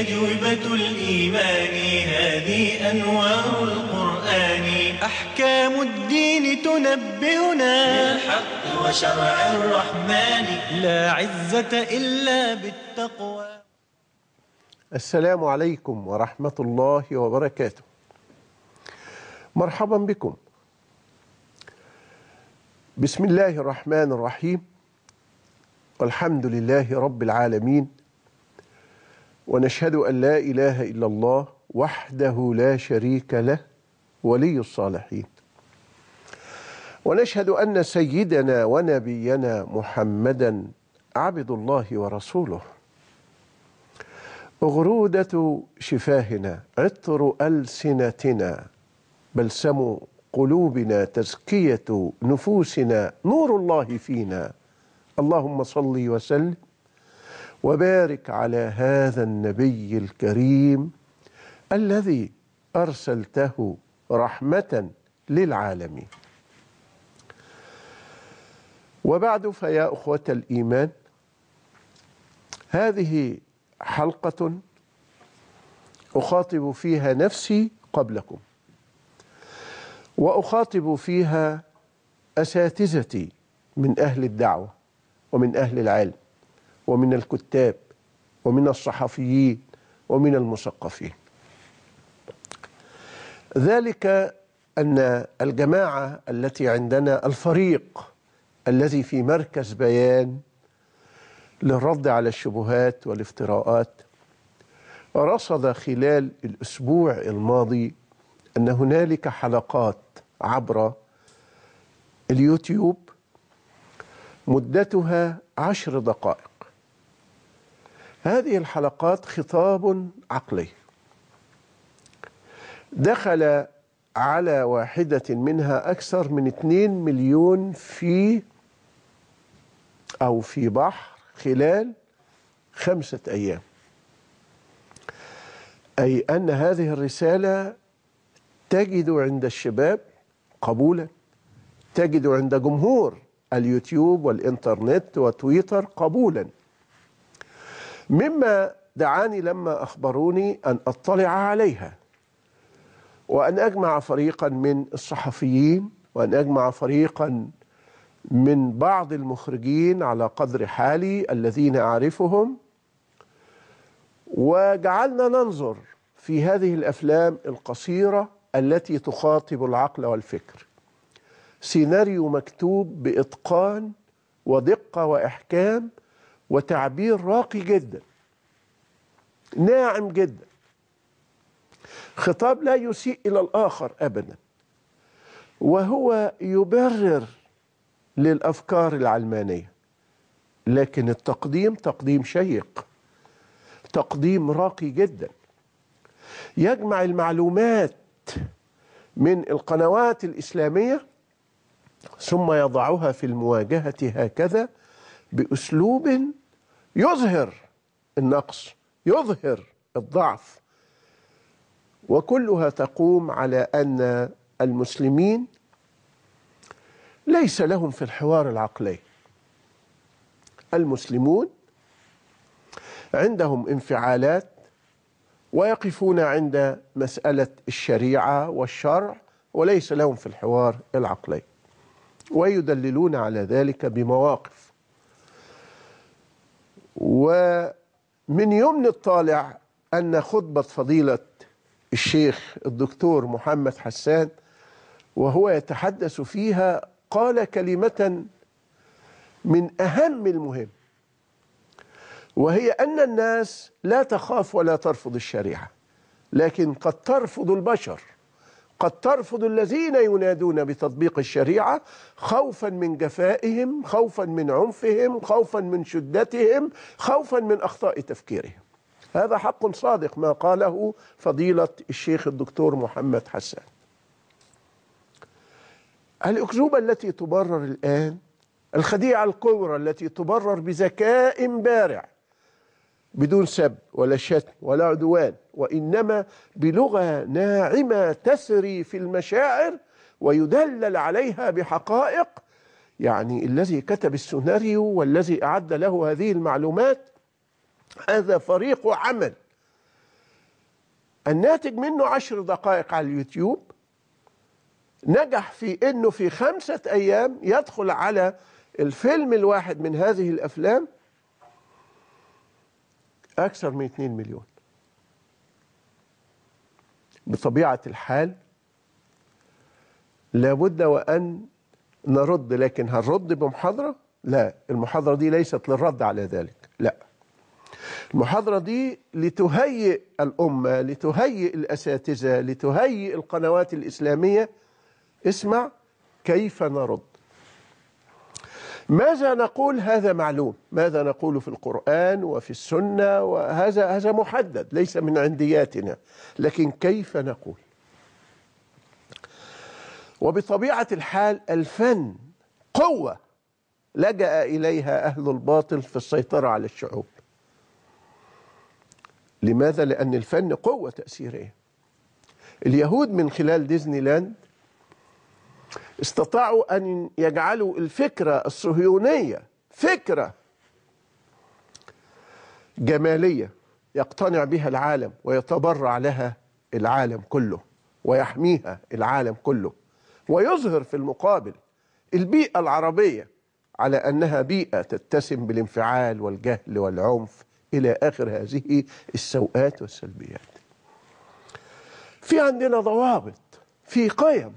أجوبة الإيمان هذه أنوار القرآن أحكام الدين تنبهنا بالحق وشرع الرحمن لا عزة إلا بالتقوى السلام عليكم ورحمة الله وبركاته مرحبا بكم بسم الله الرحمن الرحيم والحمد لله رب العالمين ونشهد أن لا إله إلا الله وحده لا شريك له ولي الصالحين ونشهد أن سيدنا ونبينا محمدا عبد الله ورسوله غرودة شفاهنا عطر ألسنتنا بلسم قلوبنا تزكية نفوسنا نور الله فينا اللهم صل وسلم وبارك على هذا النبي الكريم الذي ارسلته رحمه للعالمين وبعد فيا اخوه الايمان هذه حلقه اخاطب فيها نفسي قبلكم واخاطب فيها اساتذتي من اهل الدعوه ومن اهل العلم ومن الكتاب ومن الصحفيين ومن المثقفين ذلك أن الجماعة التي عندنا الفريق الذي في مركز بيان للرد على الشبهات والافتراءات رصد خلال الأسبوع الماضي أن هنالك حلقات عبر اليوتيوب مدتها عشر دقائق هذه الحلقات خطاب عقلي دخل على واحدة منها أكثر من 2 مليون في أو في بحر خلال خمسة أيام أي أن هذه الرسالة تجد عند الشباب قبولا تجد عند جمهور اليوتيوب والإنترنت وتويتر قبولا مما دعاني لما أخبروني أن أطلع عليها وأن أجمع فريقا من الصحفيين وأن أجمع فريقا من بعض المخرجين على قدر حالي الذين أعرفهم وجعلنا ننظر في هذه الأفلام القصيرة التي تخاطب العقل والفكر سيناريو مكتوب بإتقان ودقة وإحكام وتعبير راقي جدا ناعم جدا خطاب لا يسيء إلى الآخر أبدا وهو يبرر للأفكار العلمانية لكن التقديم تقديم شيق تقديم راقي جدا يجمع المعلومات من القنوات الإسلامية ثم يضعها في المواجهة هكذا باسلوب يظهر النقص يظهر الضعف وكلها تقوم على ان المسلمين ليس لهم في الحوار العقلي المسلمون عندهم انفعالات ويقفون عند مساله الشريعه والشرع وليس لهم في الحوار العقلي ويدللون على ذلك بمواقف ومن يمن الطالع أن خطبة فضيلة الشيخ الدكتور محمد حسان وهو يتحدث فيها قال كلمة من أهم المهم وهي أن الناس لا تخاف ولا ترفض الشريعة لكن قد ترفض البشر قد ترفض الذين ينادون بتطبيق الشريعة خوفا من جفائهم خوفا من عنفهم خوفا من شدتهم خوفا من أخطاء تفكيرهم هذا حق صادق ما قاله فضيلة الشيخ الدكتور محمد حسان الأكذوبة التي تبرر الآن الخديعة الكبرى التي تبرر بذكاء بارع بدون سب ولا شتم ولا عدوان وإنما بلغة ناعمة تسري في المشاعر ويدلل عليها بحقائق يعني الذي كتب السيناريو والذي أعد له هذه المعلومات هذا فريق عمل الناتج منه عشر دقائق على اليوتيوب نجح في أنه في خمسة أيام يدخل على الفيلم الواحد من هذه الأفلام أكثر من 2 مليون بطبيعة الحال لابد وأن نرد لكن هنرد بمحاضرة؟ لا المحاضرة دي ليست للرد على ذلك لا المحاضرة دي لتهيئ الأمة لتهيئ الأساتذة لتهيئ القنوات الإسلامية اسمع كيف نرد ماذا نقول هذا معلوم ماذا نقول في القرآن وفي السنة وهذا هذا محدد ليس من عندياتنا لكن كيف نقول وبطبيعة الحال الفن قوة لجأ إليها أهل الباطل في السيطرة على الشعوب لماذا؟ لأن الفن قوة تأثيرية اليهود من خلال ديزني لاند استطاعوا أن يجعلوا الفكرة الصهيونية فكرة جمالية يقتنع بها العالم ويتبرع لها العالم كله ويحميها العالم كله ويظهر في المقابل البيئة العربية على أنها بيئة تتسم بالانفعال والجهل والعنف إلى آخر هذه السوءات والسلبيات في عندنا ضوابط في قيم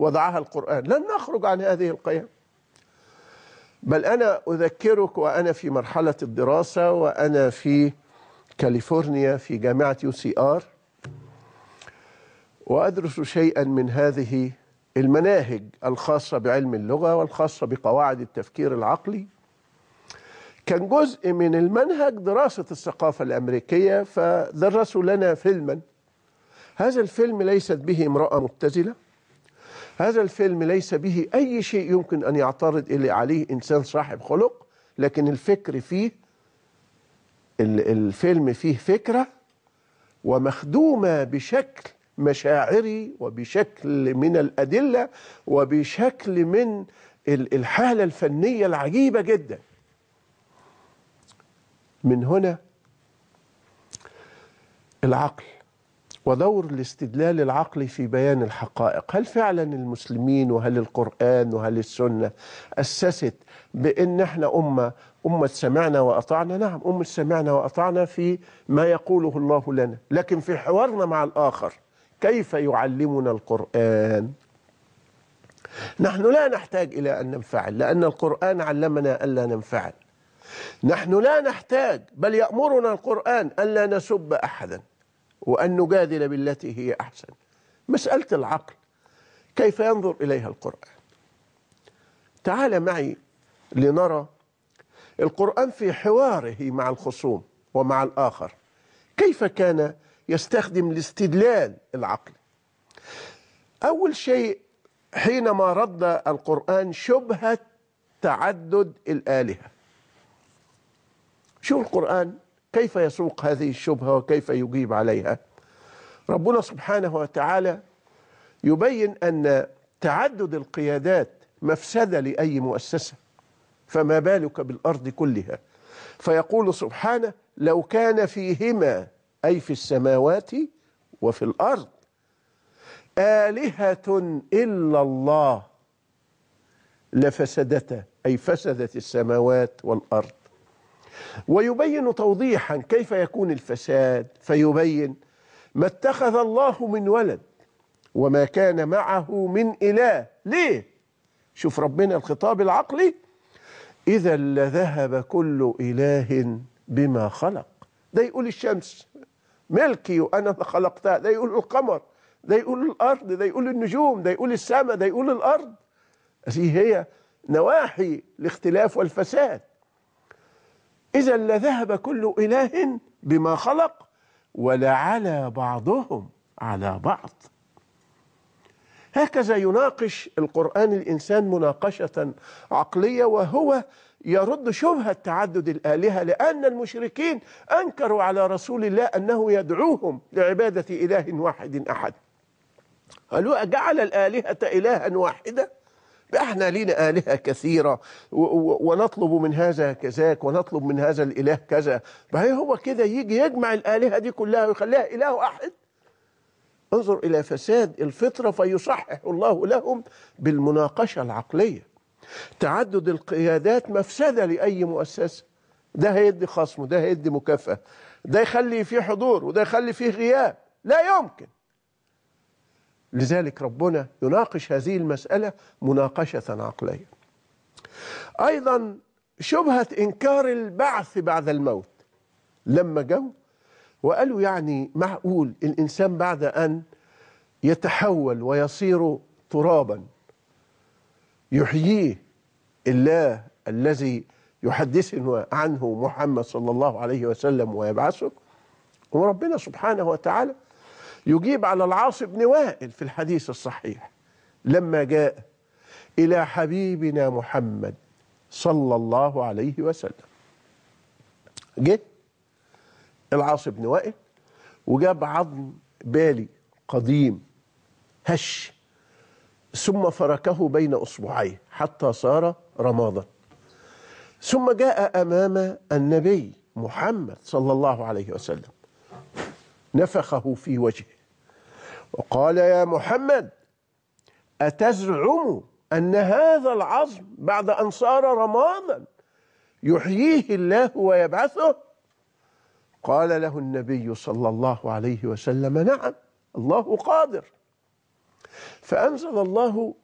وضعها القرآن لن نخرج عن هذه القيم بل أنا أذكرك وأنا في مرحلة الدراسة وأنا في كاليفورنيا في جامعة يو سي آر وأدرس شيئا من هذه المناهج الخاصة بعلم اللغة والخاصة بقواعد التفكير العقلي كان جزء من المنهج دراسة الثقافة الأمريكية فدرسوا لنا فيلما هذا الفيلم ليست به امرأة مبتذلة هذا الفيلم ليس به أي شيء يمكن أن يعترض عليه إنسان صاحب خلق لكن الفكر فيه الفيلم فيه فكرة ومخدومة بشكل مشاعري وبشكل من الأدلة وبشكل من الحالة الفنية العجيبة جدا من هنا العقل ودور الاستدلال العقلي في بيان الحقائق هل فعلا المسلمين وهل القرآن وهل السنة أسست بأن احنا أمة أمة سمعنا وأطعنا نعم أمة سمعنا وأطعنا في ما يقوله الله لنا لكن في حوارنا مع الآخر كيف يعلمنا القرآن نحن لا نحتاج إلى أن ننفعل لأن القرآن علمنا ألا ننفعل نحن لا نحتاج بل يأمرنا القرآن ألا نسب أحدا وأن نجادل بالتي هي أحسن مسألة العقل كيف ينظر إليها القرآن تعال معي لنرى القرآن في حواره مع الخصوم ومع الآخر كيف كان يستخدم الاستدلال العقل أول شيء حينما رد القرآن شبهة تعدد الآلهة شوف القرآن كيف يسوق هذه الشبهة وكيف يجيب عليها ربنا سبحانه وتعالى يبين أن تعدد القيادات مفسدة لأي مؤسسة فما بالك بالأرض كلها فيقول سبحانه لو كان فيهما أي في السماوات وفي الأرض آلهة إلا الله لفسدتا أي فسدت السماوات والأرض ويبين توضيحا كيف يكون الفساد فيبين ما اتخذ الله من ولد وما كان معه من إله ليه؟ شوف ربنا الخطاب العقلي إذا لذهب كل إله بما خلق ده يقول الشمس ملكي وأنا خلقتها ده يقول القمر ده يقول الأرض ده يقول النجوم ده يقول السماء ده يقول الأرض هذه هي نواحي الاختلاف والفساد إذا لذهب كل إله بما خلق ولعلى بعضهم على بعض هكذا يناقش القرآن الإنسان مناقشة عقلية وهو يرد شبهة تعدد الآلهة لأن المشركين أنكروا على رسول الله أنه يدعوهم لعبادة إله واحد أحد قالوا أجعل الآلهة إلها واحدة احنا لينا آلهة كثيرة ونطلب من هذا كذاك ونطلب من هذا الإله كذا فهي هو كده يجي يجمع الآلهة دي كلها ويخليها إله واحد انظر إلى فساد الفطرة فيصحح الله لهم بالمناقشة العقلية تعدد القيادات مفسدة لأي مؤسسة ده هيدي خصم وده هيدي مكافأة ده يخلي فيه حضور وده يخلي فيه غياب لا يمكن لذلك ربنا يناقش هذه المسألة مناقشة عقلية أيضا شبهة إنكار البعث بعد الموت لما جو وقالوا يعني معقول الإنسان بعد أن يتحول ويصير ترابا يحييه الله الذي يحدثنا عنه محمد صلى الله عليه وسلم ويبعثه وربنا سبحانه وتعالى يجيب على العاص بن وائل في الحديث الصحيح لما جاء إلى حبيبنا محمد صلى الله عليه وسلم جه العاص بن وائل وجاب عظم بالي قديم هش ثم فركه بين اصبعيه حتى صار رمادا ثم جاء امام النبي محمد صلى الله عليه وسلم نفخه في وجهه وقال يا محمد أتزعم أن هذا العظم بعد أن صار رمادا يحييه الله ويبعثه قال له النبي صلى الله عليه وسلم نعم الله قادر فأنزل الله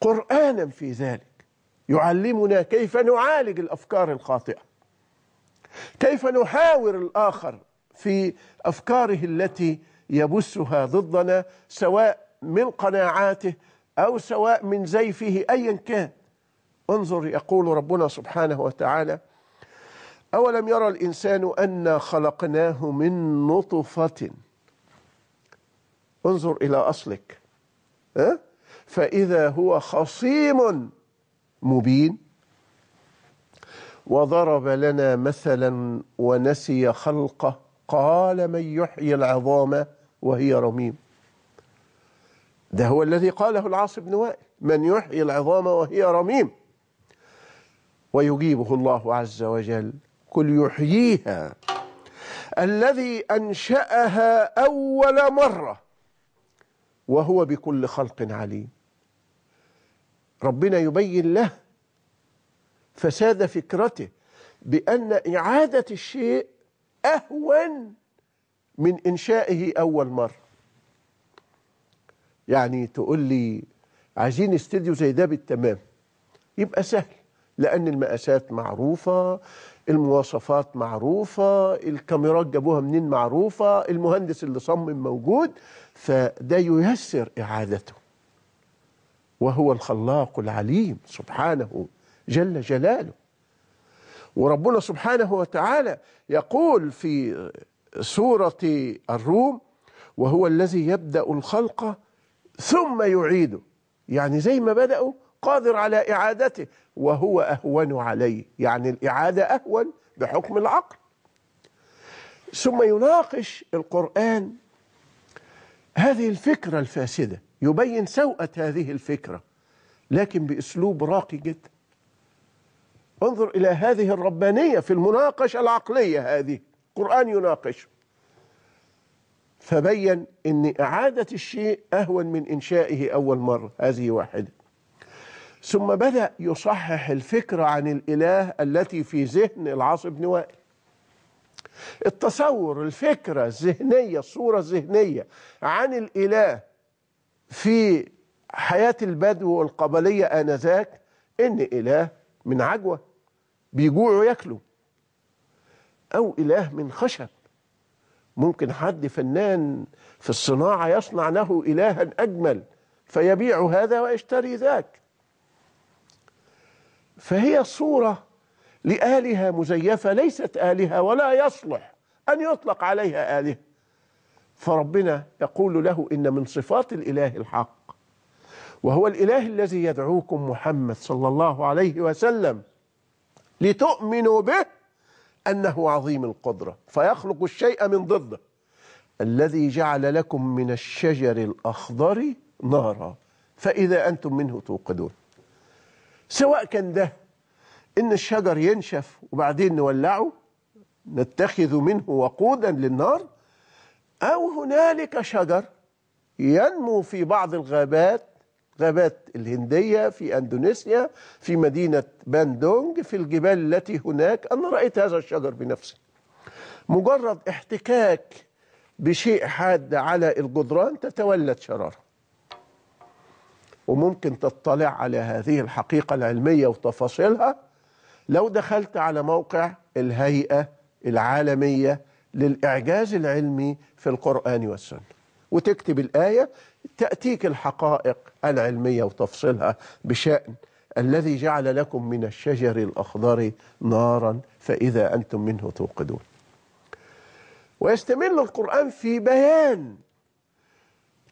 قرآنا في ذلك يعلمنا كيف نعالج الأفكار الخاطئة كيف نحاور الآخر في أفكاره التي يبثها ضدنا سواء من قناعاته أو سواء من زيفه أيا كان انظر يقول ربنا سبحانه وتعالى أولم يرى الإنسان أنا خلقناه من نطفة انظر إلى أصلك أه؟ فإذا هو خصيم مبين وضرب لنا مثلا ونسي خلقه قال من يحيي العظام وهي رميم ده هو الذي قاله العاص بن وائل من يحيي العظام وهي رميم ويجيبه الله عز وجل قل يحييها الذي أنشأها أول مرة وهو بكل خلق عليم ربنا يبين له فساد فكرته بأن إعادة الشيء أهون من إنشائه أول مرة يعني تقول لي عايزين استديو زي ده بالتمام يبقى سهل لأن المقاسات معروفة المواصفات معروفة الكاميرات جابوها منين معروفة المهندس اللي صمم موجود فده ييسر إعادته وهو الخلاق العليم سبحانه جل جلاله وربنا سبحانه وتعالى يقول في سورة الروم وهو الذي يبدأ الخلق ثم يعيده يعني زي ما بدأوا قادر على إعادته وهو أهون عليه يعني الإعادة أهون بحكم العقل ثم يناقش القرآن هذه الفكرة الفاسدة يبين سوءة هذه الفكرة لكن بأسلوب راقي جدا انظر إلى هذه الربانية في المناقشة العقلية هذه قرآن يناقش فبين أن إعادة الشيء أهون من إنشائه أول مرة هذه واحدة ثم بدأ يصحح الفكرة عن الإله التي في ذهن العاص بن وائل التصور الفكرة الذهنية الصورة الذهنية عن الإله في حياة البدو والقبلية آنذاك إن إله من عجوة بيجوعوا ياكلوا او اله من خشب ممكن حد فنان في الصناعه يصنع له الها اجمل فيبيع هذا ويشتري ذاك فهي صوره لالهه مزيفه ليست الهه ولا يصلح ان يطلق عليها الهه فربنا يقول له ان من صفات الاله الحق وهو الاله الذي يدعوكم محمد صلى الله عليه وسلم لتؤمنوا به أنه عظيم القدرة فيخلق الشيء من ضده الذي جعل لكم من الشجر الأخضر نارا فإذا أنتم منه توقدون سواء كان ده إن الشجر ينشف وبعدين نولعه نتخذ منه وقودا للنار أو هنالك شجر ينمو في بعض الغابات غابات الهندية في أندونيسيا في مدينة باندونج في الجبال التي هناك أنا رأيت هذا الشجر بنفسي مجرد احتكاك بشيء حاد على الجدران تتولد شرارة وممكن تطلع على هذه الحقيقة العلمية وتفاصيلها لو دخلت على موقع الهيئة العالمية للإعجاز العلمي في القرآن والسنة وتكتب الآية تأتيك الحقائق العلمية وتفصيلها بشأن الذي جعل لكم من الشجر الأخضر نارا فإذا أنتم منه توقدون ويستمر القرآن في بيان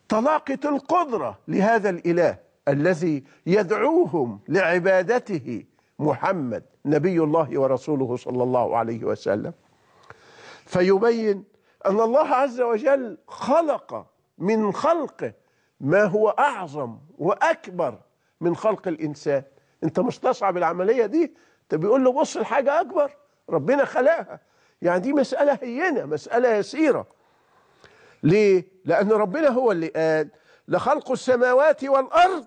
طلاقة القدرة لهذا الإله الذي يدعوهم لعبادته محمد نبي الله ورسوله صلى الله عليه وسلم فيبين أن الله عز وجل خلق من خلقه ما هو أعظم وأكبر من خلق الإنسان أنت مستصعب العملية دي أنت بيقول له بص الحاجة أكبر ربنا خلاها يعني دي مسألة هينة مسألة يسيرة ليه؟ لأن ربنا هو اللي قال لخلق السماوات والأرض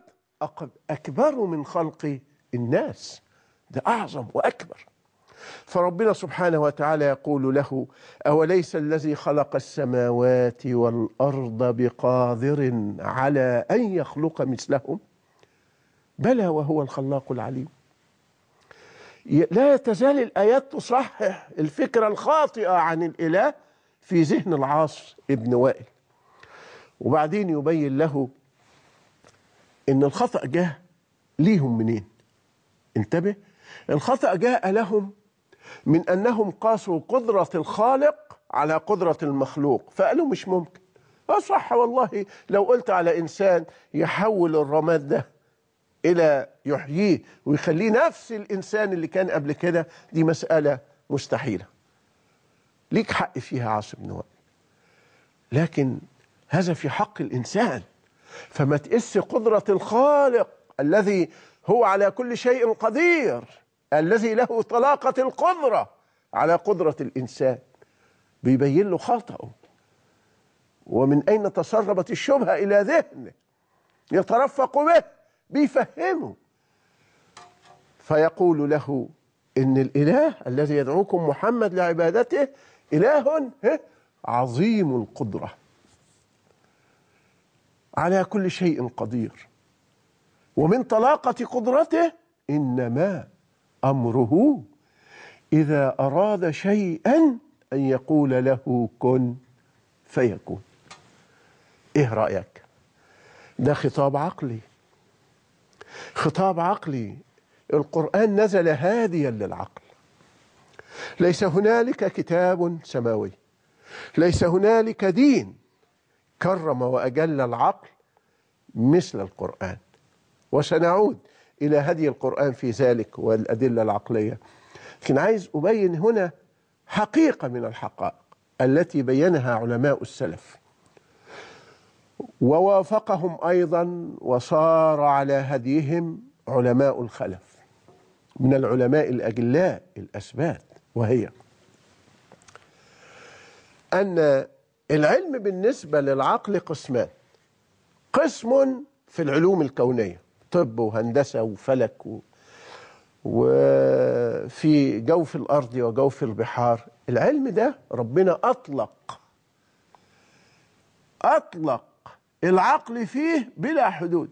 أكبر من خلق الناس ده أعظم وأكبر فربنا سبحانه وتعالى يقول له أوليس الذي خلق السماوات والأرض بقادر على أن يخلق مثلهم بلى وهو الخلاق العليم لا تزال الآيات تصحح الفكرة الخاطئة عن الإله في ذهن العاص ابن وائل وبعدين يبين له إن الخطأ جاء ليهم منين انتبه الخطأ جاء لهم من أنهم قاسوا قدرة الخالق على قدرة المخلوق فقالوا مش ممكن آه، صح والله لو قلت على إنسان يحول الرماد ده إلى يحييه ويخليه نفس الإنسان اللي كان قبل كده دي مسألة مستحيلة ليك حق فيها عاصم بن وائل لكن هذا في حق الإنسان فما تقس قدرة الخالق الذي هو على كل شيء قدير الذي له طلاقة القدرة على قدرة الإنسان بيبين له خطأه ومن أين تسربت الشبهة إلى ذهنه يترفق به بيفهمه فيقول له إن الإله الذي يدعوكم محمد لعبادته إله عظيم القدرة على كل شيء قدير ومن طلاقة قدرته إنما أمره إذا أراد شيئا أن يقول له كن فيكون إيه رأيك ده خطاب عقلي خطاب عقلي القرآن نزل هاديا للعقل ليس هنالك كتاب سماوي ليس هنالك دين كرم وأجل العقل مثل القرآن وسنعود إلى هدي القرآن في ذلك والأدلة العقلية لكن عايز أبين هنا حقيقة من الحقائق التي بينها علماء السلف ووافقهم أيضا وصار على هديهم علماء الخلف من العلماء الأجلاء الأسبات وهي أن العلم بالنسبة للعقل قسمان قسم في العلوم الكونية طب وهندسه وفلك و... وفي جوف الارض وجوف البحار العلم ده ربنا اطلق اطلق العقل فيه بلا حدود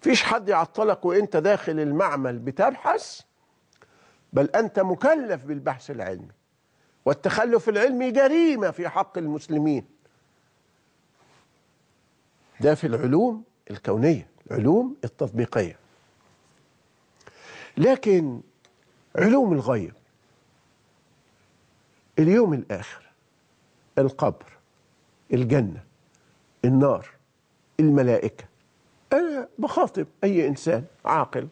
فيش حد يعطلك وانت داخل المعمل بتبحث بل انت مكلف بالبحث العلمي والتخلف العلمي جريمه في حق المسلمين ده في العلوم الكونيه العلوم التطبيقية لكن علوم الغيب اليوم الآخر القبر الجنة النار الملائكة أنا بخاطب أي إنسان عاقل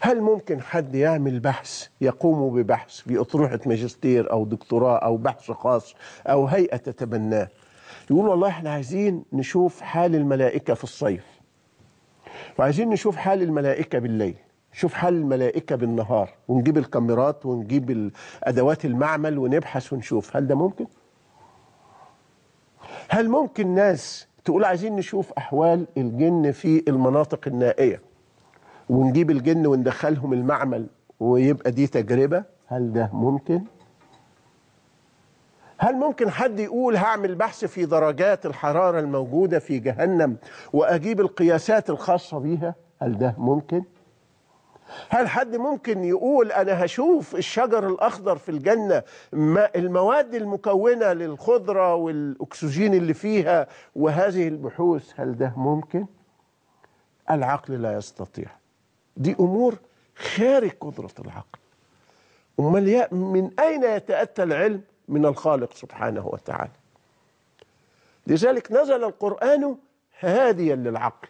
هل ممكن حد يعمل بحث يقوم ببحث في أطروحة ماجستير أو دكتوراه أو بحث خاص أو هيئة تتبناه يقول والله احنا عايزين نشوف حال الملائكة في الصيف وعايزين نشوف حال الملائكة بالليل شوف حال الملائكة بالنهار ونجيب الكاميرات ونجيب أدوات المعمل ونبحث ونشوف هل ده ممكن؟ هل ممكن ناس تقول عايزين نشوف أحوال الجن في المناطق النائية ونجيب الجن وندخلهم المعمل ويبقى دي تجربة هل ده ممكن؟ هل ممكن حد يقول هعمل بحث في درجات الحرارة الموجودة في جهنم وأجيب القياسات الخاصة بيها؟ هل ده ممكن؟ هل حد ممكن يقول أنا هشوف الشجر الأخضر في الجنة ما المواد المكونة للخضرة والأكسجين اللي فيها وهذه البحوث هل ده ممكن؟ العقل لا يستطيع دي أمور خارج قدرة العقل أمال من أين يتأتى العلم؟ من الخالق سبحانه وتعالى لذلك نزل القرآن هاديا للعقل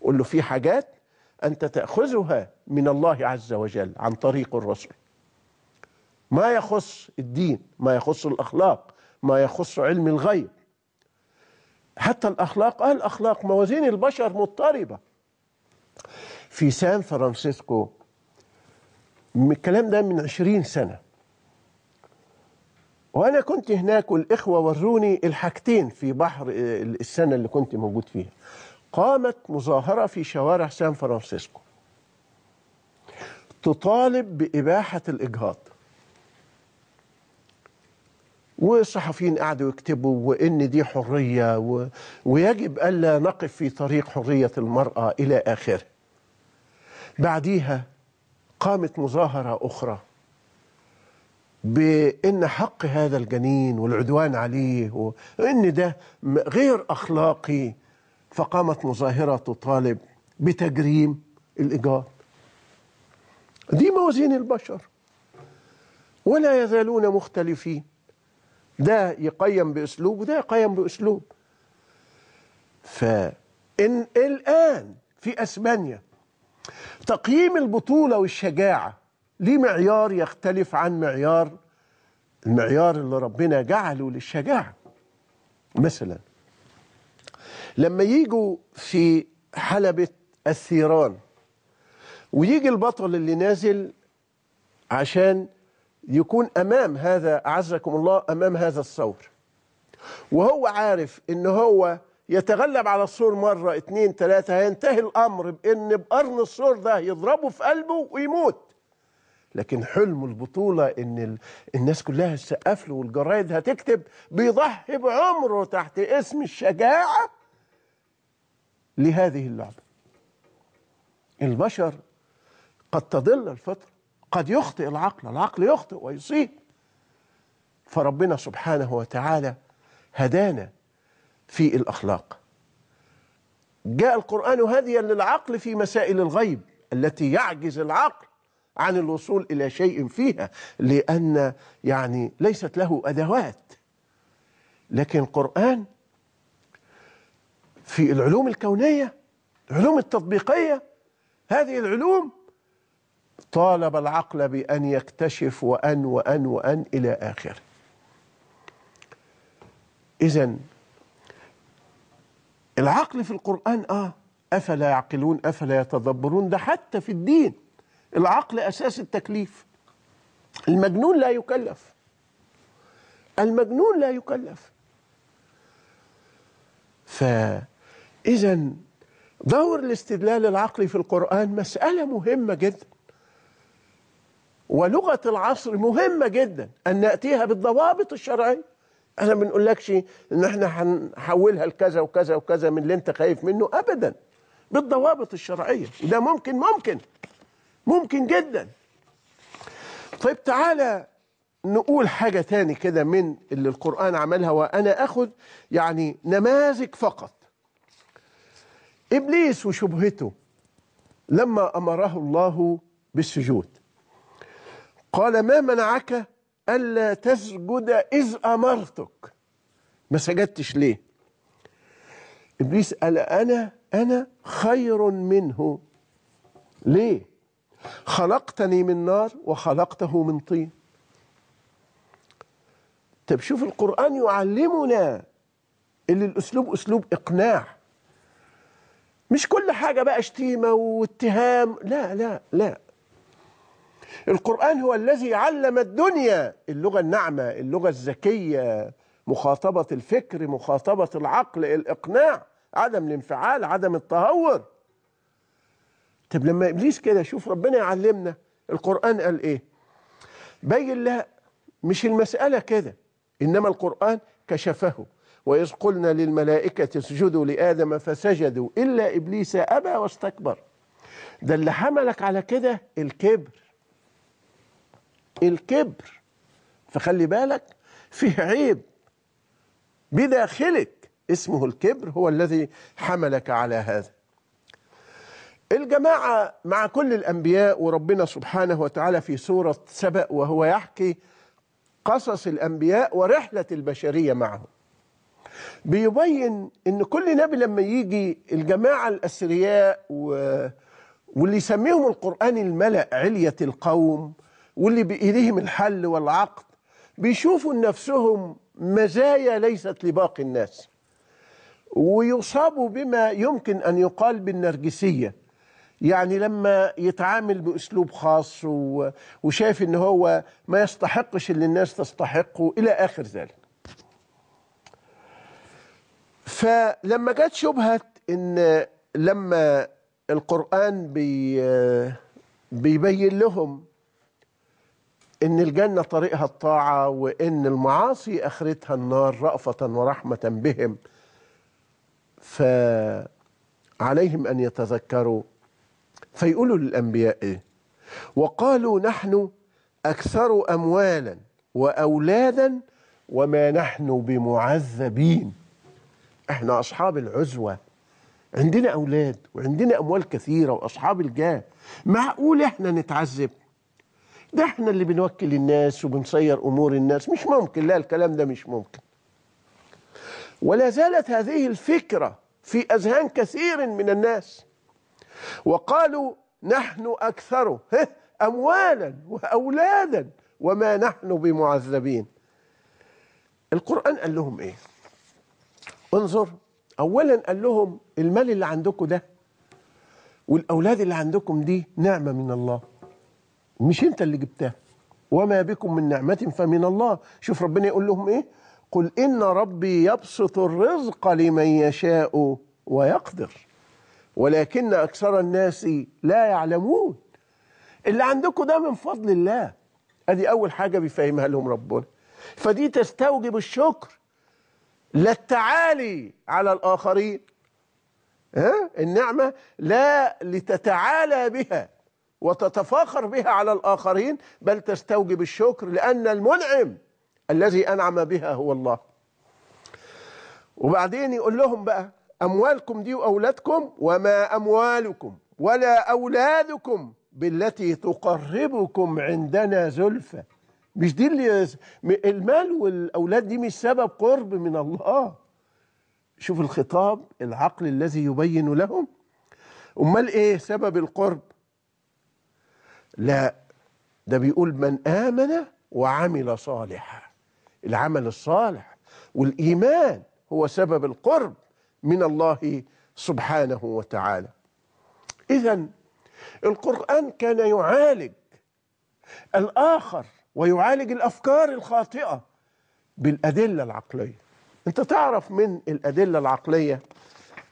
قل له في حاجات أنت تأخذها من الله عز وجل عن طريق الرسل ما يخص الدين ما يخص الأخلاق ما يخص علم الغيب حتى الأخلاق آه الأخلاق موازين البشر مضطربة في سان فرانسيسكو الكلام ده من عشرين سنة وأنا كنت هناك والإخوة وروني الحاجتين في بحر آه، السنة اللي كنت موجود فيها قامت مظاهرة في شوارع سان فرانسيسكو تطالب بإباحة الإجهاض وصحفيين قعدوا يكتبوا وإن دي حرية و... ويجب ألا نقف في طريق حرية المرأة إلى آخره بعديها قامت مظاهرة أخرى بأن حق هذا الجنين والعدوان عليه وأن ده غير أخلاقي فقامت مظاهرة تطالب بتجريم الإيجار دي موازين البشر ولا يزالون مختلفين ده يقيم بأسلوب وده يقيم بأسلوب فإن الآن في أسبانيا تقييم البطولة والشجاعة ليه معيار يختلف عن معيار المعيار اللي ربنا جعله للشجاعة مثلا لما يجوا في حلبة الثيران ويجي البطل اللي نازل عشان يكون أمام هذا أعزكم الله أمام هذا الثور وهو عارف إن هو يتغلب على السور مرة اتنين تلاتة هينتهي الأمر بإن بقرن السور ده يضربه في قلبه ويموت لكن حلم البطولة إن الناس كلها السقفل له والجرايد هتكتب بيضحي بعمره تحت اسم الشجاعة لهذه اللعبة البشر قد تضل الفطر قد يخطئ العقل العقل يخطئ ويصيب فربنا سبحانه وتعالى هدانا في الأخلاق جاء القرآن هديا للعقل في مسائل الغيب التي يعجز العقل عن الوصول إلى شيء فيها لأن يعني ليست له أدوات لكن القرآن في العلوم الكونية العلوم التطبيقية هذه العلوم طالب العقل بأن يكتشف وأن وأن وأن إلى آخره إذا العقل في القرآن آه أفلا يعقلون أفلا يتدبرون ده حتى في الدين العقل أساس التكليف المجنون لا يكلف المجنون لا يكلف فإذا دور الاستدلال العقلي في القرآن مسألة مهمة جدا ولغة العصر مهمة جدا أن نأتيها بالضوابط الشرعية أنا ما بنقولكش إن إحنا هنحولها لكذا وكذا وكذا من اللي أنت خايف منه أبدا بالضوابط الشرعية ده ممكن ممكن ممكن جدا طيب تعالى نقول حاجة تاني كده من اللي القرآن عملها وأنا أخذ يعني نماذج فقط إبليس وشبهته لما أمره الله بالسجود قال ما منعك ألا تسجد إذ أمرتك ما سجدتش ليه إبليس قال أنا أنا خير منه ليه خلقتني من نار وخلقته من طين طب شوف القرآن يعلمنا اللي الأسلوب أسلوب إقناع مش كل حاجة بقى شتيمة واتهام لا لا لا القرآن هو الذي علم الدنيا اللغة الناعمة اللغة الذكية مخاطبة الفكر مخاطبة العقل الإقناع عدم الانفعال عدم التهور طب لما ابليس كده شوف ربنا يعلمنا القران قال ايه بين لها مش المساله كده انما القران كشفه واذ قلنا للملائكه اسجدوا لادم فسجدوا الا ابليس ابى واستكبر ده اللي حملك على كده الكبر الكبر فخلي بالك فيه عيب بداخلك اسمه الكبر هو الذي حملك على هذا الجماعة مع كل الأنبياء وربنا سبحانه وتعالى في سورة سبأ وهو يحكي قصص الأنبياء ورحلة البشرية معهم بيبين ان كل نبي لما يجي الجماعه الاثرياء و... واللي يسميهم القران الملا عليه القوم واللي بايديهم الحل والعقد بيشوفوا نفسهم مزايا ليست لباقي الناس ويصابوا بما يمكن ان يقال بالنرجسيه يعني لما يتعامل بأسلوب خاص وشايف إن هو ما يستحقش اللي الناس تستحقه إلى آخر ذلك فلما جت شبهة إن لما القرآن بي بيبين لهم إن الجنة طريقها الطاعة وإن المعاصي آخرتها النار رأفة ورحمة بهم فعليهم أن يتذكروا فيقولوا للأنبياء إيه وقالوا نحن أكثر أموالا وأولادا وما نحن بمعذبين احنا أصحاب العزوة عندنا أولاد وعندنا أموال كثيرة وأصحاب الجاه معقول احنا نتعذب ده احنا اللي بنوكل الناس وبنسير أمور الناس مش ممكن لا الكلام ده مش ممكن ولا زالت هذه الفكرة في أذهان كثير من الناس وقالوا نحن أكثر أموالا وأولادا وما نحن بمعذبين القرآن قال لهم إيه انظر أولا قال لهم المال اللي عندكم ده والأولاد اللي عندكم دي نعمة من الله مش أنت اللي جبتها وما بكم من نعمة فمن الله شوف ربنا يقول لهم إيه قل إن ربي يبسط الرزق لمن يشاء ويقدر ولكن أكثر الناس لا يعلمون اللي عندكم ده من فضل الله أدي أول حاجة بيفهمها لهم ربنا فدي تستوجب الشكر لا التعالي على الآخرين ها؟ النعمة لا لتتعالى بها وتتفاخر بها على الآخرين بل تستوجب الشكر لأن المنعم الذي أنعم بها هو الله وبعدين يقول لهم بقى أموالكم دي وأولادكم وما أموالكم ولا أولادكم بالتي تقربكم عندنا زلفى مش دي اللي المال والأولاد دي مش سبب قرب من الله شوف الخطاب العقل الذي يبين لهم أمال إيه سبب القرب لا ده بيقول من آمن وعمل صالحا العمل الصالح والإيمان هو سبب القرب من الله سبحانه وتعالى إذا القرآن كان يعالج الآخر ويعالج الأفكار الخاطئة بالأدلة العقلية أنت تعرف من الأدلة العقلية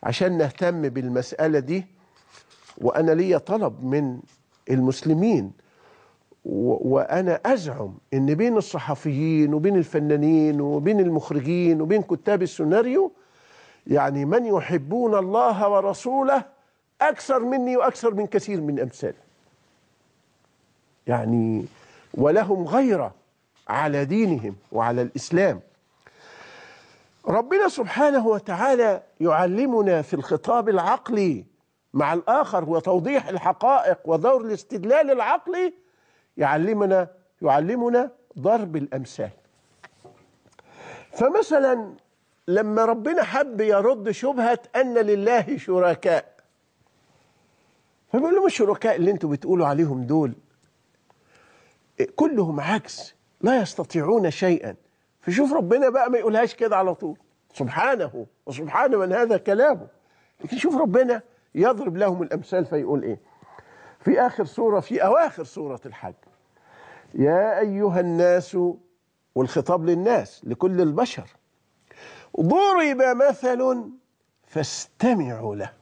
عشان نهتم بالمسألة دي وأنا لي طلب من المسلمين وأنا أزعم إن بين الصحفيين وبين الفنانين وبين المخرجين وبين كتاب السيناريو يعني من يحبون الله ورسوله أكثر مني وأكثر من كثير من أمثالي يعني ولهم غيرة على دينهم وعلى الإسلام ربنا سبحانه وتعالى يعلمنا في الخطاب العقلي مع الآخر وتوضيح الحقائق ودور الاستدلال العقلي يعلمنا يعلمنا ضرب الأمثال فمثلا لما ربنا حب يرد شبهة أن لله شركاء فبيقول لهم الشركاء اللي انتوا بتقولوا عليهم دول كلهم عكس لا يستطيعون شيئا فشوف ربنا بقى ما يقولهاش كده على طول سبحانه وسبحان من هذا كلامه لكن شوف ربنا يضرب لهم الأمثال فيقول إيه في آخر سورة في أواخر سورة الحج يا أيها الناس والخطاب للناس لكل البشر ضرب مثل فاستمعوا له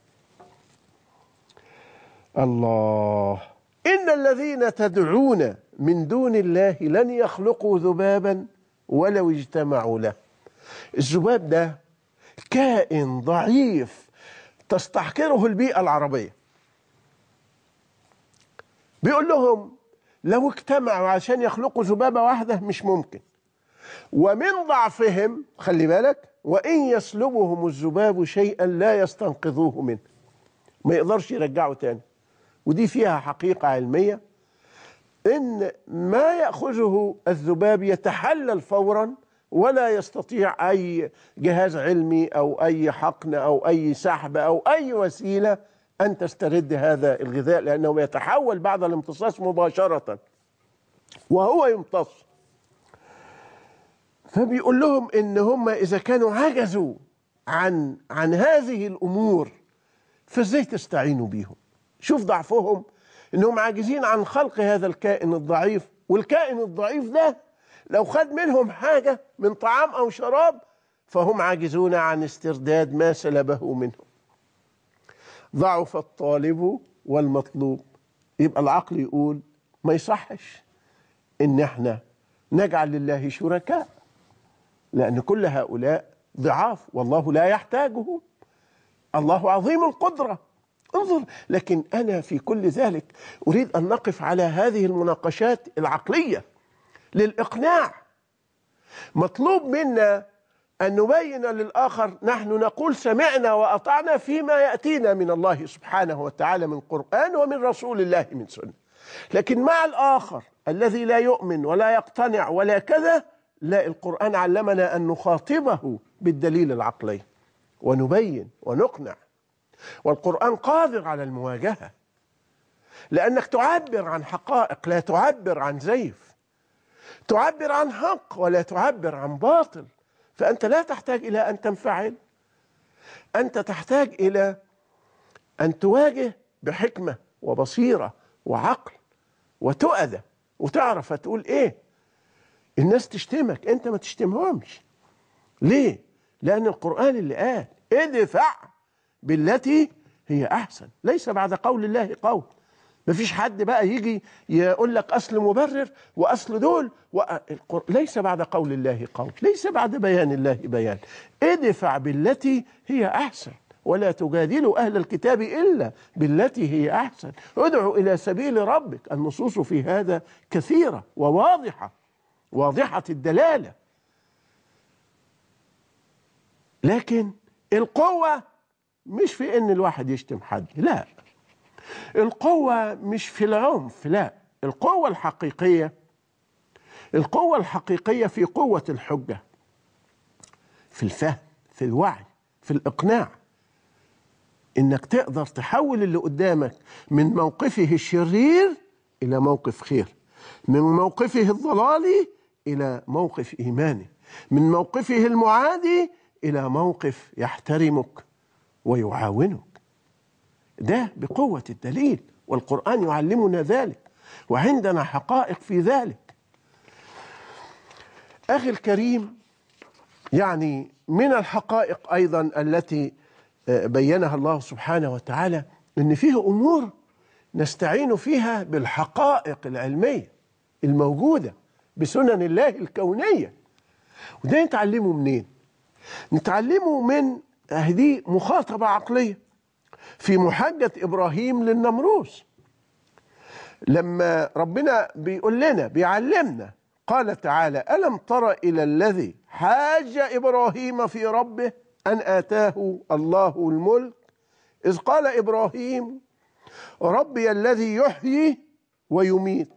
الله إن الذين تدعون من دون الله لن يخلقوا ذبابا ولو اجتمعوا له الذباب ده كائن ضعيف تستحقره البيئة العربية بيقول لهم لو اجتمعوا عشان يخلقوا ذبابة واحدة مش ممكن ومن ضعفهم خلي بالك وإن يسلبهم الذباب شيئا لا يستنقذوه منه ما يقدرش يرجعه تاني ودي فيها حقيقة علمية إن ما يأخذه الذباب يتحلل فورا ولا يستطيع أي جهاز علمي أو أي حقن أو أي سحب أو أي وسيلة أن تسترد هذا الغذاء لأنه يتحول بعد الامتصاص مباشرة وهو يمتص فبيقول لهم ان هم اذا كانوا عجزوا عن عن هذه الامور فازاي تستعينوا بيهم شوف ضعفهم انهم عاجزين عن خلق هذا الكائن الضعيف والكائن الضعيف ده لو خد منهم حاجه من طعام او شراب فهم عاجزون عن استرداد ما سلبه منهم ضعف الطالب والمطلوب يبقى العقل يقول ما يصحش ان احنا نجعل لله شركاء لأن كل هؤلاء ضعاف والله لا يحتاجهم الله عظيم القدرة انظر لكن أنا في كل ذلك أريد أن نقف على هذه المناقشات العقلية للإقناع مطلوب منا أن نبين للآخر نحن نقول سمعنا وأطعنا فيما يأتينا من الله سبحانه وتعالى من قرآن ومن رسول الله من سنة لكن مع الآخر الذي لا يؤمن ولا يقتنع ولا كذا لا القرآن علمنا أن نخاطبه بالدليل العقلي ونبين ونقنع والقرآن قادر على المواجهة لأنك تعبر عن حقائق لا تعبر عن زيف تعبر عن حق ولا تعبر عن باطل فأنت لا تحتاج إلى أن تنفعل أنت تحتاج إلى أن تواجه بحكمة وبصيرة وعقل وتؤذى وتعرف هتقول إيه الناس تشتمك انت ما تشتمهمش ليه لان القرآن اللي قال ادفع بالتي هي احسن ليس بعد قول الله قول ما فيش حد بقى يجي يقول لك اصل مبرر واصل دول و... القر... ليس بعد قول الله قول ليس بعد بيان الله بيان ادفع بالتي هي احسن ولا تجادلوا اهل الكتاب الا بالتي هي احسن ادعوا الى سبيل ربك النصوص في هذا كثيره وواضحه واضحة الدلالة لكن القوة مش في ان الواحد يشتم حد لا القوة مش في العنف لا القوة الحقيقية القوة الحقيقية في قوة الحجة في الفهم في الوعي في الإقناع إنك تقدر تحول اللي قدامك من موقفه الشرير إلى موقف خير من موقفه الضلالي إلى موقف إيمانه من موقفه المعادي إلى موقف يحترمك ويعاونك ده بقوة الدليل والقرآن يعلمنا ذلك وعندنا حقائق في ذلك أخي الكريم يعني من الحقائق أيضا التي آه، بينها الله سبحانه وتعالى أن فيه أمور نستعين فيها بالحقائق العلمية الموجودة بسنن الله الكونية وده نتعلمه منين نتعلمه من هذه مخاطبة عقلية في محاجة إبراهيم للنمروز لما ربنا بيقول لنا بيعلمنا قال تعالى ألم تر إلى الذي حاج إبراهيم في ربه أن آتاه الله الملك إذ قال إبراهيم ربي الذي يحيي ويميت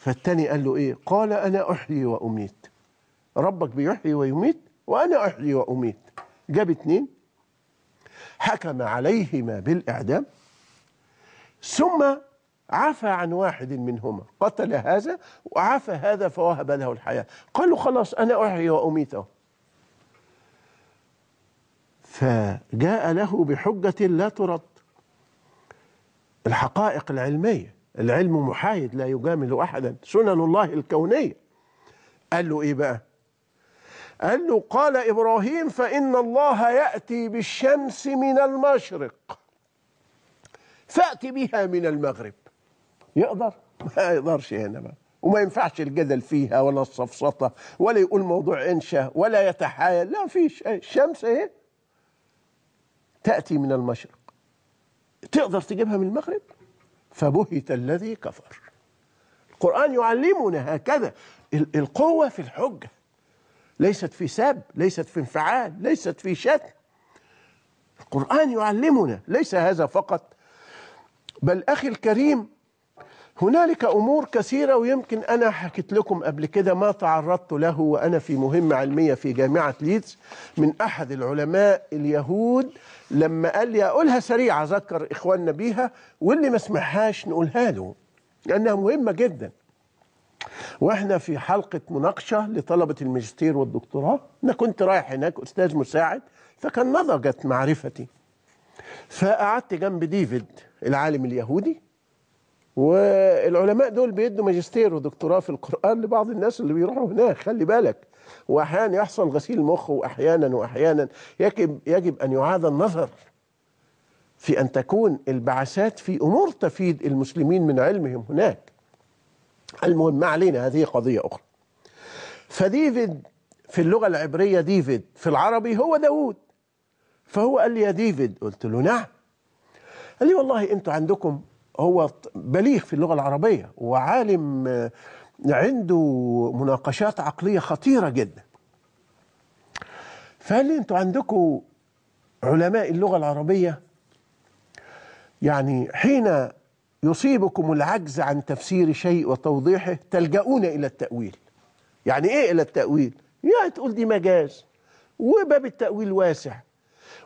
فالتاني قال له ايه قال انا احيي واميت ربك بيحيي ويميت وانا احيي واميت جاب اتنين حكم عليهما بالاعدام ثم عفى عن واحد منهما قتل هذا وعفى هذا فوهب له الحياه قال له خلاص انا احيي واميت فجاء له بحجه لا ترد الحقائق العلميه العلم محايد لا يجامل أحدا سنن الله الكونية قال له إيه بقى قال له قال إبراهيم فإن الله يأتي بالشمس من المشرق فأت بها من المغرب يقدر ما يقدرش هنا بقى وما ينفعش الجدل فيها ولا الصفصطة ولا يقول موضوع انشا ولا يتحايل لا فيش الشمس ايه تأتي من المشرق تقدر تجيبها من المغرب فبهت الذي كفر القرآن يعلمنا هكذا القوة في الحجة ليست في سب ليست في انفعال ليست في شتم القرآن يعلمنا ليس هذا فقط بل أخي الكريم هنالك امور كثيره ويمكن انا حكيت لكم قبل كده ما تعرضت له وانا في مهمه علميه في جامعه ليدز من احد العلماء اليهود لما قال لي اقولها سريعه اذكر اخواننا بيها واللي ما سمعهاش نقولها له لانها مهمه جدا واحنا في حلقه مناقشه لطلبه الماجستير والدكتوراه انا كنت رايح هناك استاذ مساعد فكان نضجت معرفتي فقعدت جنب ديفيد العالم اليهودي والعلماء دول بيدوا ماجستير ودكتوراه في القرآن لبعض الناس اللي بيروحوا هناك خلي بالك وأحيانا يحصل غسيل مخ وأحيانا وأحيانا يجب, يجب أن يعاد النظر في أن تكون البعثات في أمور تفيد المسلمين من علمهم هناك المهم ما علينا هذه قضية أخرى فديفيد في اللغة العبرية ديفيد في العربي هو داوود فهو قال لي يا ديفيد قلت له نعم قال لي والله أنتوا عندكم هو بليغ في اللغة العربية وعالم آه، عنده مناقشات عقلية خطيرة جدا فقال لي انتوا عندكم علماء اللغة العربية يعني حين يصيبكم العجز عن تفسير شيء وتوضيحه تلجؤون إلى التأويل يعني إيه إلى التأويل؟ يعني تقول دي مجاز وباب التأويل واسع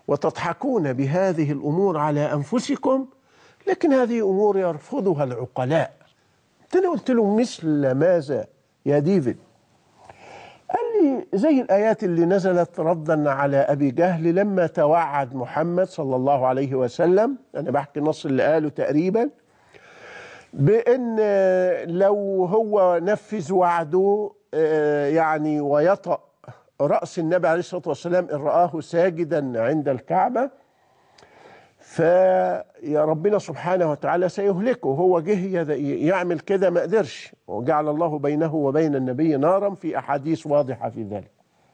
وتضحكون بهذه الأمور على أنفسكم لكن هذه أمور يرفضها العقلاء أنا قلت له مثل ماذا يا ديفيد قال لي زي الآيات اللي نزلت ردا على أبي جهل لما توعد محمد صلى الله عليه وسلم أنا بحكي النص اللي قاله تقريبا بأن لو هو نفذ وعده آه، يعني ويطأ رأس النبي عليه الصلاة والسلام إن رآه ساجدا عند الكعبة فيا ربنا سبحانه وتعالى سيهلكه هو جه يعمل كده ما قدرش وجعل الله بينه وبين النبي نارا في أحاديث واضحة في ذلك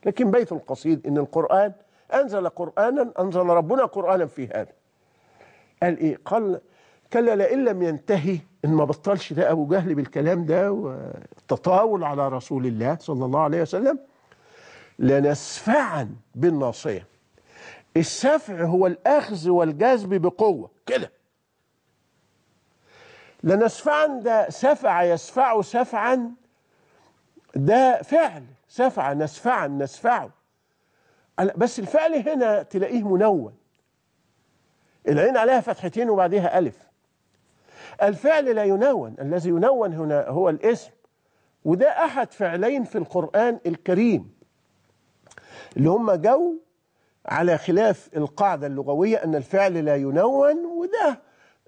لكن بيت القصيد إن القرآن أنزل قرآنا أنزل ربنا قرآنا في هذا قال إيه قال كلا لئن لم ينتهي إن ما بطلش ده أبو جهل بالكلام ده والتطاول على رسول الله صلى الله عليه وسلم لنسفعا بالناصية السفع هو الأخذ والجذب بقوة كده لنسفعا ده سفع يسفع سفعا ده فعل سفع نسفعا نسفع بس الفعل هنا تلاقيه منون العين عليها فتحتين وبعدها ألف الفعل لا ينون الذي ينون هنا هو الاسم وده أحد فعلين في القرآن الكريم اللي هم جو على خلاف القاعدة اللغوية أن الفعل لا ينون وده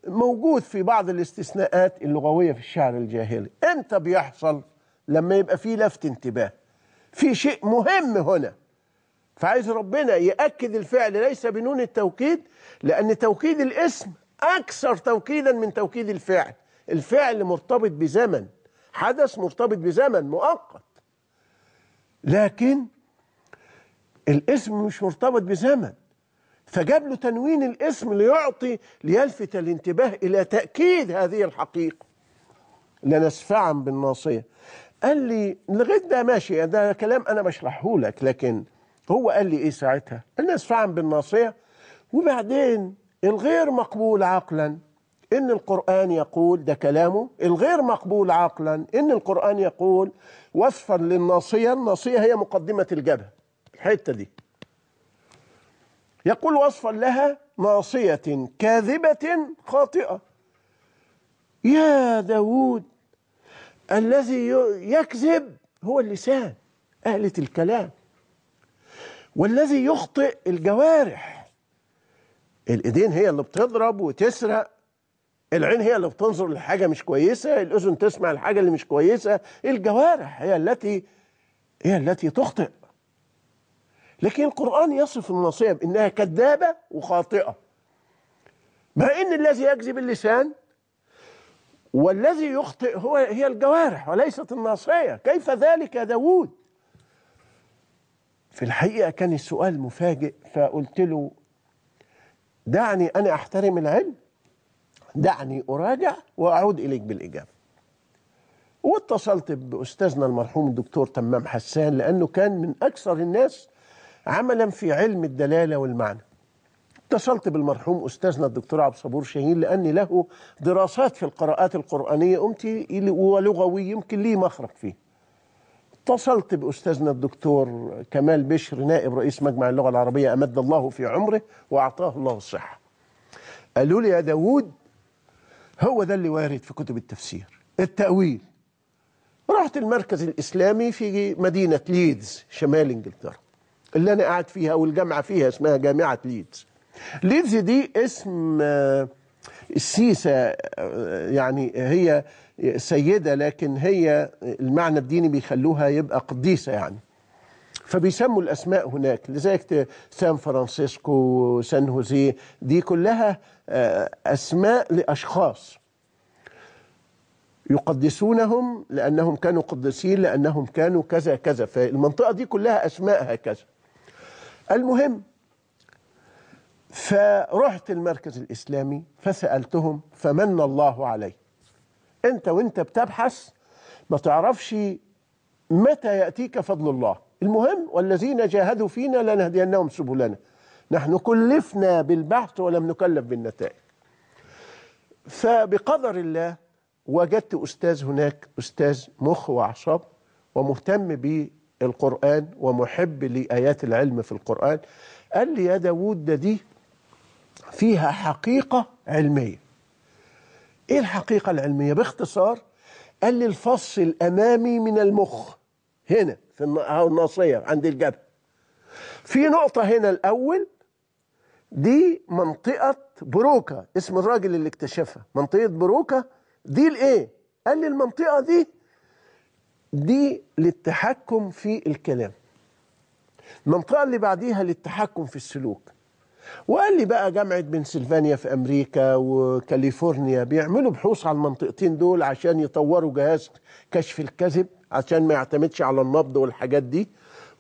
موجود في بعض الاستثناءات اللغوية في الشعر الجاهلي أنت بيحصل لما يبقى فيه لفت انتباه في شيء مهم هنا فعايز ربنا يأكد الفعل ليس بنون التوكيد لأن توكيد الاسم أكثر توكيدا من توكيد الفعل الفعل مرتبط بزمن حدث مرتبط بزمن مؤقت لكن الاسم مش مرتبط بزمن فجاب له تنوين الاسم ليعطي ليلفت الانتباه إلى تأكيد هذه الحقيقة لنسفعا بالناصية قال لي لغاية ده ماشي ده كلام أنا بشرحه لك لكن هو قال لي إيه ساعتها لنسفعا بالناصية وبعدين الغير مقبول عقلا إن القرآن يقول ده كلامه الغير مقبول عقلا إن القرآن يقول وصفا للناصية الناصية هي مقدمة الجبهة الحته دي يقول وصفا لها ناصيه كاذبه خاطئه يا داوود الذي يكذب هو اللسان اهله الكلام والذي يخطئ الجوارح الايدين هي اللي بتضرب وتسرق العين هي اللي بتنظر لحاجه مش كويسه الاذن تسمع الحاجه اللي مش كويسه الجوارح هي التي هي التي تخطئ لكن القرآن يصف الناصية بأنها كذابة وخاطئة مع أن الذي يكذب اللسان والذي يخطئ هو هي الجوارح وليست الناصية كيف ذلك يا داوود في الحقيقة كان السؤال مفاجئ فقلت له دعني أنا أحترم العلم دعني أراجع وأعود إليك بالإجابة واتصلت بأستاذنا المرحوم الدكتور تمام حسان لأنه كان من أكثر الناس عملا في علم الدلالة والمعنى اتصلت بالمرحوم أستاذنا الدكتور عبد الصبور شاهين لأن له دراسات في القراءات القرآنية قمت ولغوي يمكن لي مخرج فيه اتصلت بأستاذنا الدكتور كمال بشر نائب رئيس مجمع اللغة العربية أمد الله في عمره وأعطاه الله الصحة قالوا لي يا داوود هو ده اللي وارد في كتب التفسير التأويل رحت المركز الإسلامي في مدينة ليدز شمال إنجلترا اللي انا قاعد فيها والجامعه فيها اسمها جامعه ليدز ليدز دي اسم آه، السيسه آه، يعني هي سيده لكن هي المعنى الديني بيخلوها يبقى قديسه يعني فبيسموا الاسماء هناك لذلك سان فرانسيسكو سان هوزي دي كلها آه، اسماء لاشخاص يقدسونهم لانهم كانوا قدسين لانهم كانوا كذا كذا فالمنطقه دي كلها اسماء هكذا المهم فرحت المركز الإسلامي فسألتهم فمن الله علي أنت وأنت بتبحث ما تعرفش متى يأتيك فضل الله المهم والذين جاهدوا فينا لنهدينهم سبلنا نحن كلفنا بالبحث ولم نكلف بالنتائج فبقدر الله وجدت أستاذ هناك أستاذ مخ وأعصاب ومهتم ب القرآن ومحب لآيات العلم في القرآن قال لي يا داوود ده دي فيها حقيقة علمية ايه الحقيقة العلمية باختصار قال لي الفص الأمامي من المخ هنا في الناصية عند الجبهة في نقطة هنا الأول دي منطقة بروكا اسم الراجل اللي اكتشفها منطقة بروكا دي الايه قال لي المنطقة دي دي للتحكم في الكلام المنطقة اللي بعديها للتحكم في السلوك وقال لي بقى جامعة بنسلفانيا في أمريكا وكاليفورنيا بيعملوا بحوث على المنطقتين دول عشان يطوروا جهاز كشف الكذب عشان ما يعتمدش على النبض والحاجات دي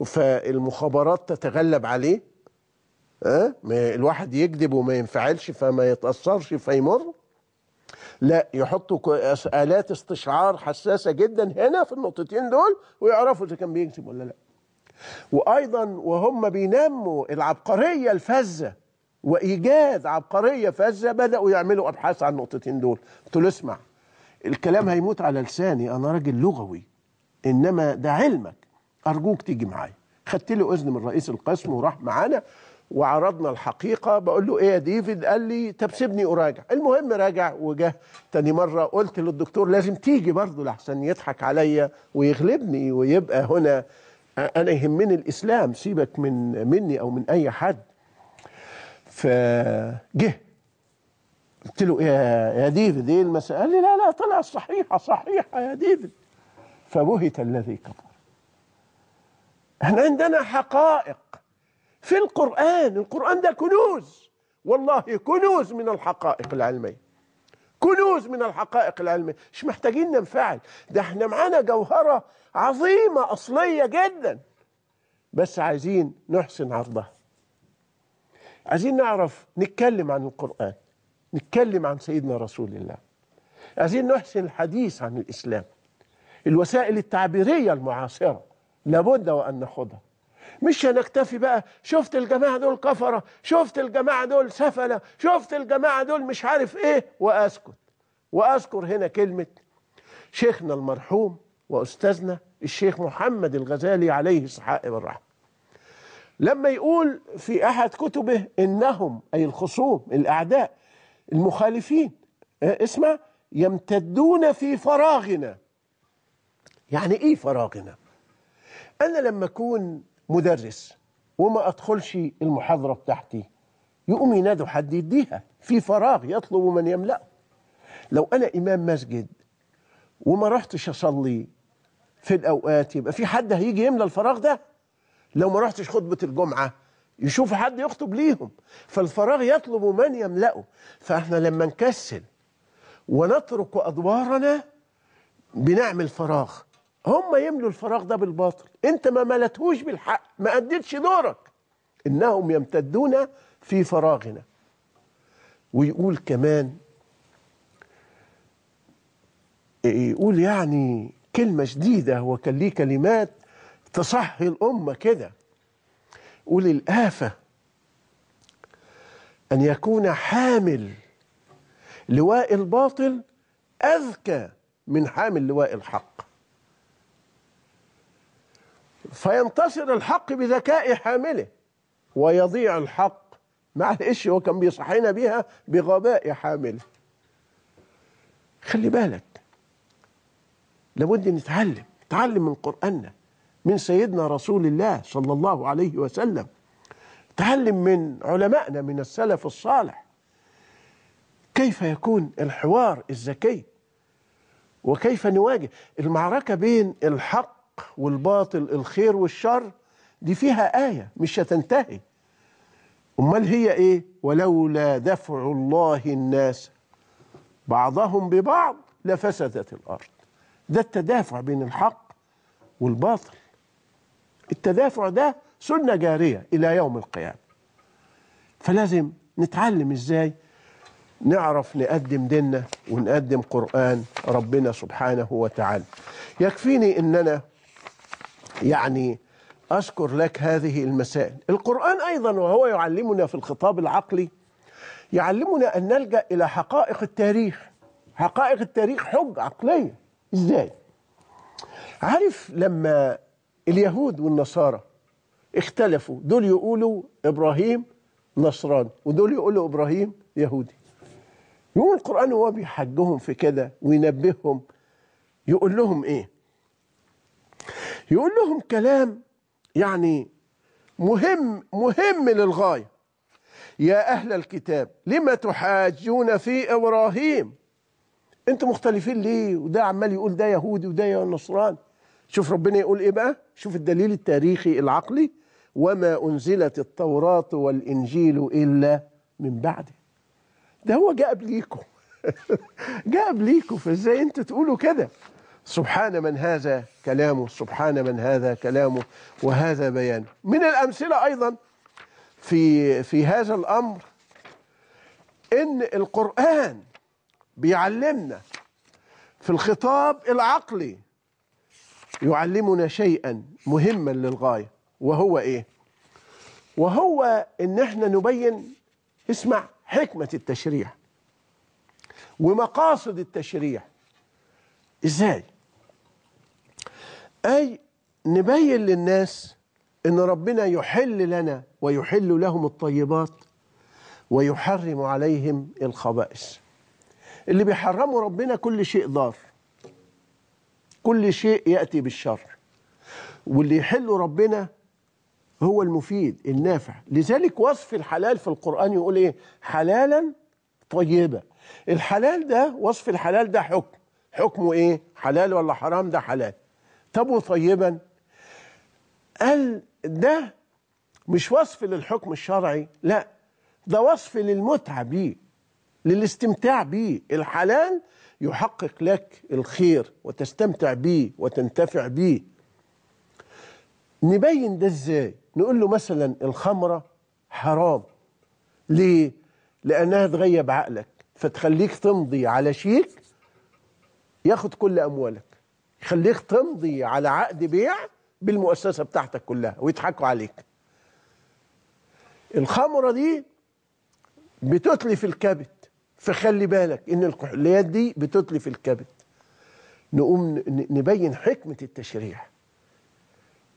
فالمخابرات تتغلب عليه أه؟ الواحد يكذب وما ينفعلش فما يتأثرش فيمر لا يحطوا آلات استشعار حساسة جدا هنا في النقطتين دول ويعرفوا إذا كان بيكذب ولا لا وأيضا وهم بينموا العبقرية الفذة وإيجاد عبقرية فذة بدأوا يعملوا أبحاث عن النقطتين دول قلت له اسمع الكلام هيموت على لساني أنا راجل لغوي إنما ده علمك أرجوك تيجي معايا خدت له اذن من رئيس القسم وراح معانا وعرضنا الحقيقة بقول له ايه يا ديفيد قال لي طب سيبني اراجع المهم راجع وجه تاني مرة قلت للدكتور لازم تيجي برضه لحسن يضحك عليا ويغلبني ويبقى هنا انا يهمني الاسلام سيبك من مني او من اي حد فجه قلت له ايه يا ديفيد ايه المسألة قال لي لا لا طلع صحيحة صحيحة يا ديفيد فبهت الذي كفر احنا عندنا حقائق في القرآن القرآن ده كنوز والله كنوز من الحقائق العلمية كنوز من الحقائق العلمية مش محتاجين ننفعل ده احنا معانا جوهرة عظيمة أصلية جدا بس عايزين نحسن عرضها عايزين نعرف نتكلم عن القرآن نتكلم عن سيدنا رسول الله عايزين نحسن الحديث عن الإسلام الوسائل التعبيرية المعاصرة لابد وأن ناخدها مش هنكتفي بقى شفت الجماعة دول كفرة شفت الجماعة دول سفلة شفت الجماعة دول مش عارف ايه واسكت واذكر هنا كلمة شيخنا المرحوم واستاذنا الشيخ محمد الغزالي عليه الصحاء والرحمة لما يقول في احد كتبه انهم اي الخصوم الاعداء المخالفين آه، اسمع يمتدون في فراغنا يعني ايه فراغنا انا لما اكون مدرس وما ادخلش المحاضره بتاعتي يقوم ينادوا حد يديها في فراغ يطلب من يملأه لو انا امام مسجد وما رحتش اصلي في الاوقات يبقى في حد هيجي يملى الفراغ ده لو ما رحتش خطبه الجمعه يشوف حد يخطب ليهم فالفراغ يطلب من يملأه فاحنا لما نكسل ونترك ادوارنا بنعمل فراغ هم يملوا الفراغ ده بالباطل انت ما ملتهوش بالحق ما اديتش دورك انهم يمتدون في فراغنا ويقول كمان يقول يعني كلمة شديدة هو كان ليه كلمات تصحي الأمة كده يقول الآفة أن يكون حامل لواء الباطل أذكى من حامل لواء الحق فينتصر الحق بذكاء حامله ويضيع الحق معلش هو كان بيصحينا بيها بغباء حامله خلي بالك لابد نتعلم نتعلم من قرآننا من سيدنا رسول الله صلى الله عليه وسلم تعلم من علمائنا من السلف الصالح كيف يكون الحوار الذكي وكيف نواجه المعركة بين الحق والباطل الخير والشر دي فيها آية مش هتنتهي أمال هي إيه ولولا دفع الله الناس بعضهم ببعض لفسدت الأرض ده التدافع بين الحق والباطل التدافع ده سنة جارية إلى يوم القيامة فلازم نتعلم إزاي نعرف نقدم ديننا ونقدم قرآن ربنا سبحانه وتعالى يكفيني أن أنا يعني أذكر لك هذه المسائل القرآن أيضا وهو يعلمنا في الخطاب العقلي يعلمنا أن نلجأ إلى حقائق التاريخ حقائق التاريخ حج عقلية إزاي؟ عارف لما اليهود والنصارى اختلفوا دول يقولوا إبراهيم نصراني ودول يقولوا إبراهيم يهودي يقوم القرآن وهو بيحجهم في كده وينبههم يقول لهم إيه؟ يقول لهم كلام يعني مهم مهم للغاية يا أهل الكتاب لما تحاجون في إبراهيم أنتم مختلفين ليه وده عمال يقول ده يهودي وده نصراني شوف ربنا يقول إيه بقى شوف الدليل التاريخي العقلي وما أنزلت التوراة والإنجيل إلا من بعده ده هو جاء قبليكم جاء قبليكم فازاي انتوا تقولوا كده سبحان من هذا كلامه سبحان من هذا كلامه وهذا بيانه من الأمثلة أيضا في, في هذا الأمر إن القرآن بيعلمنا في الخطاب العقلي يعلمنا شيئا مهما للغاية وهو إيه؟ وهو إن احنا نبين اسمع حكمة التشريع ومقاصد التشريع ازاي أي نبين للناس أن ربنا يحل لنا ويحل لهم الطيبات ويحرم عليهم الخبائث اللي بيحرموا ربنا كل شيء ضار كل شيء يأتي بالشر واللي يحله ربنا هو المفيد النافع لذلك وصف الحلال في القرآن يقول إيه حلالا طيبة الحلال ده وصف الحلال ده حكم حكمه إيه حلال ولا حرام ده حلال طب وطيبا قال ده مش وصف للحكم الشرعي لا ده وصف للمتعة بيه للاستمتاع بيه الحلال يحقق لك الخير وتستمتع بيه وتنتفع بيه نبين ده ازاي نقول له مثلا الخمرة حرام ليه لأنها تغيب عقلك فتخليك تمضي على شيك ياخد كل أموالك يخليك تمضي على عقد بيع بالمؤسسه بتاعتك كلها ويضحكوا عليك الخمره دي بتتلف الكبد فخلي بالك ان الكحوليات دي بتتلف الكبد نقوم نبين حكمه التشريع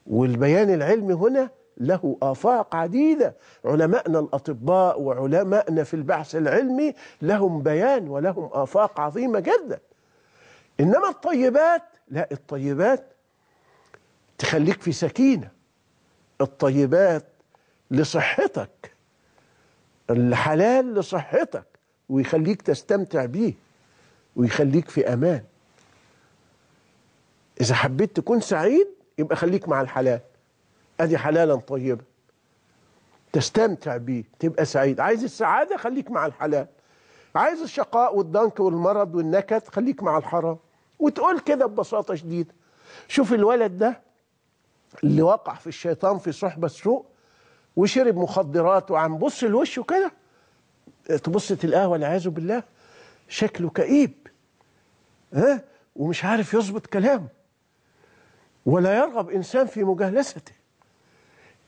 والبيان العلمي هنا له آفاق عديدة علمائنا الأطباء وعلمائنا في البحث العلمي لهم بيان ولهم آفاق عظيمة جدا إنما الطيبات لا الطيبات تخليك في سكينة الطيبات لصحتك الحلال لصحتك ويخليك تستمتع بيه ويخليك في أمان إذا حبيت تكون سعيد يبقى خليك مع الحلال أدي حلالا طيبا تستمتع بيه تبقى سعيد عايز السعادة خليك مع الحلال عايز الشقاء والضنك والمرض والنكد خليك مع الحرام وتقول كده ببساطه شديده شوف الولد ده اللي وقع في الشيطان في صحبه سوء وشرب مخدرات وعم بص لوشه كده تبص تلقاه والعياذ بالله شكله كئيب ها ومش عارف يظبط كلامه ولا يرغب انسان في مجالسته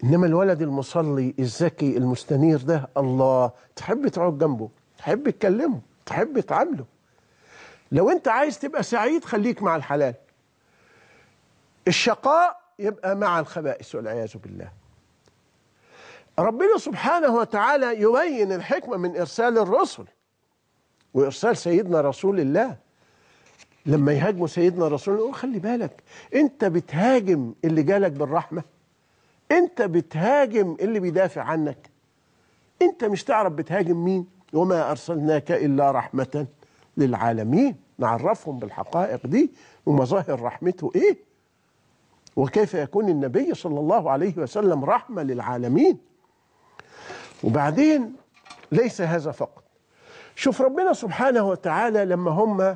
انما الولد المصلي الذكي المستنير ده الله تحب تقعد جنبه تحب تكلمه تحب تعامله لو انت عايز تبقى سعيد خليك مع الحلال الشقاء يبقى مع الخبائث والعياذ بالله ربنا سبحانه وتعالى يبين الحكمة من إرسال الرسل وإرسال سيدنا رسول الله لما يهاجموا سيدنا رسول الله خلي بالك أنت بتهاجم اللي جالك بالرحمة أنت بتهاجم اللي بيدافع عنك أنت مش تعرف بتهاجم مين وما أرسلناك إلا رحمة للعالمين نعرفهم بالحقائق دي ومظاهر رحمته إيه وكيف يكون النبي صلى الله عليه وسلم رحمة للعالمين وبعدين ليس هذا فقط شوف ربنا سبحانه وتعالى لما هم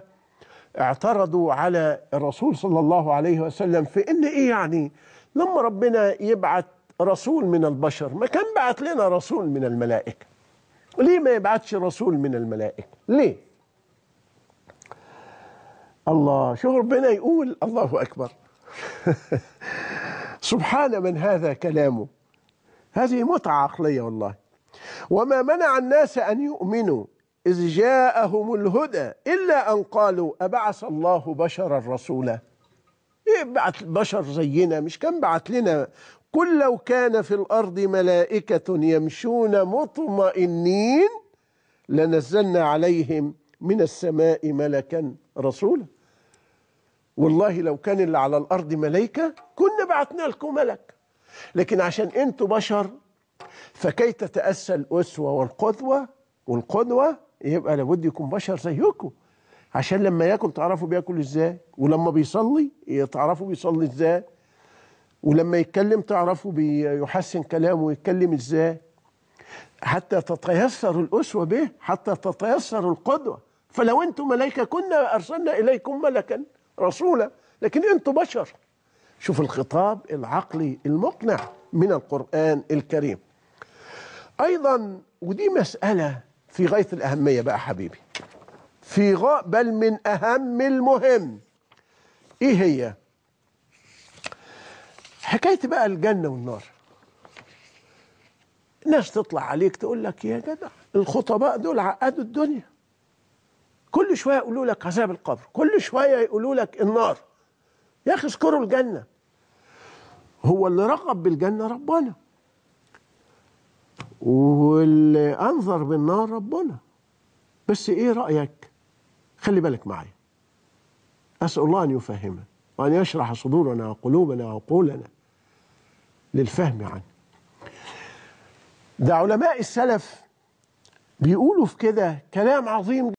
اعترضوا على الرسول صلى الله عليه وسلم في ان ايه يعني لما ربنا يبعت رسول من البشر ما كان بعت لنا رسول من الملائكه ليه ما يبعتش رسول من الملائكه ليه الله شو ربنا يقول الله أكبر سبحان من هذا كلامه هذه متعة عقلية والله وما منع الناس أن يؤمنوا إذ جاءهم الهدى إلا أن قالوا أبعث الله بشرا رسولا يبعث إيه، بشر زينا مش كان بعت لنا قل لو كان في الأرض ملائكة يمشون مطمئنين لنزلنا عليهم من السماء ملكا رسولا والله لو كان اللي على الارض ملائكه كنا بعثنا لكم ملك لكن عشان انتوا بشر فكي تتاسى الاسوه والقدوه والقدوه يبقى لابد يكون بشر زيكم عشان لما ياكل تعرفوا بياكل ازاي ولما بيصلي تعرفوا بيصلي ازاي ولما يتكلم تعرفوا بيحسن كلامه ويتكلم ازاي حتى تتيسر الاسوه به حتى تتيسر القدوه فلو انتم ملائكه كنا ارسلنا اليكم ملكا رسولا لكن انتم بشر شوف الخطاب العقلي المقنع من القران الكريم ايضا ودي مساله في غايه الاهميه بقى حبيبي في غاء بل من اهم المهم ايه هي حكايه بقى الجنه والنار ناس تطلع عليك تقول لك يا جدع الخطباء دول عقدوا الدنيا كل شويه يقولوا لك عذاب القبر كل شويه يقولوا لك النار يا اخي اذكروا الجنه هو اللي رغب بالجنه ربنا واللي انظر بالنار ربنا بس ايه رايك خلي بالك معايا اسال الله ان يفهمنا وان يشرح صدورنا وقلوبنا وعقولنا للفهم عنه ده علماء السلف بيقولوا في كده كلام عظيم